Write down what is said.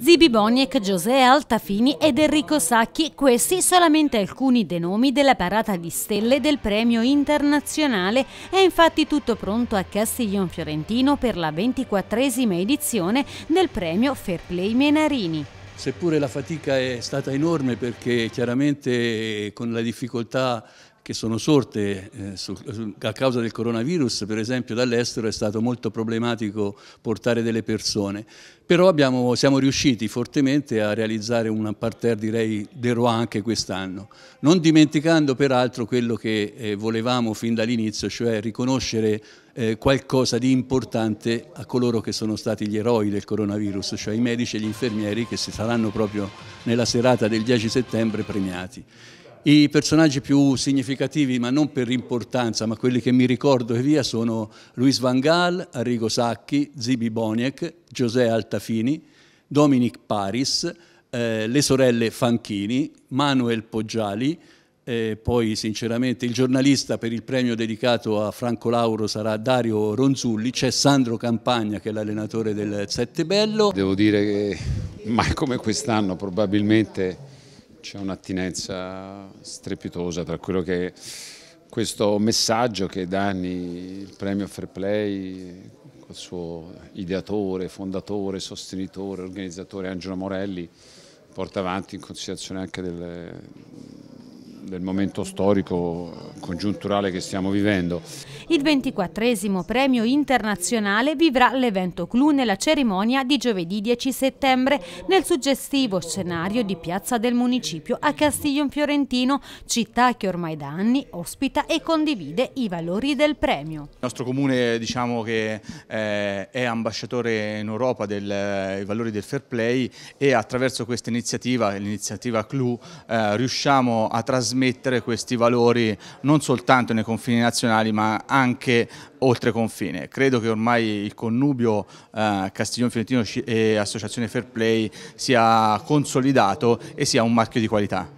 Zibi Boniek, José Altafini ed Enrico Sacchi, questi solamente alcuni dei nomi della parata di stelle del premio internazionale. È infatti tutto pronto a Castiglion Fiorentino per la 24esima edizione del premio Fair Play Menarini. Seppure la fatica è stata enorme perché chiaramente eh, con la difficoltà che sono sorte eh, a causa del coronavirus, per esempio dall'estero è stato molto problematico portare delle persone, però abbiamo, siamo riusciti fortemente a realizzare un parterre direi de Rouen anche quest'anno, non dimenticando peraltro quello che eh, volevamo fin dall'inizio, cioè riconoscere eh, qualcosa di importante a coloro che sono stati gli eroi del coronavirus, cioè i medici e gli infermieri che si saranno proprio nella serata del 10 settembre premiati. I personaggi più significativi, ma non per importanza, ma quelli che mi ricordo e via, sono Luis Van Gaal, Arrigo Sacchi, Zibi Boniek, José Altafini, Dominic Paris, eh, le sorelle Fanchini, Manuel Poggiali, eh, poi sinceramente il giornalista per il premio dedicato a Franco Lauro sarà Dario Ronzulli, c'è Sandro Campagna che è l'allenatore del Sette Bello. Devo dire che mai come quest'anno probabilmente c'è un'attinenza strepitosa tra quello che questo messaggio che da anni il premio Fair Play col suo ideatore, fondatore, sostenitore, organizzatore Angelo Morelli porta avanti in considerazione anche del del momento storico congiunturale che stiamo vivendo. Il 24 premio internazionale vivrà l'evento clou nella cerimonia di giovedì 10 settembre nel suggestivo scenario di Piazza del Municipio a Castiglion Fiorentino, città che ormai da anni ospita e condivide i valori del premio. Il nostro comune diciamo che eh, è ambasciatore in Europa dei eh, valori del fair play e attraverso questa iniziativa, l'iniziativa clou, eh, riusciamo a trasmettere trasmettere questi valori non soltanto nei confini nazionali ma anche oltre confine. Credo che ormai il connubio eh, Castiglione Fiorentino e Associazione Fair Play sia consolidato e sia un marchio di qualità.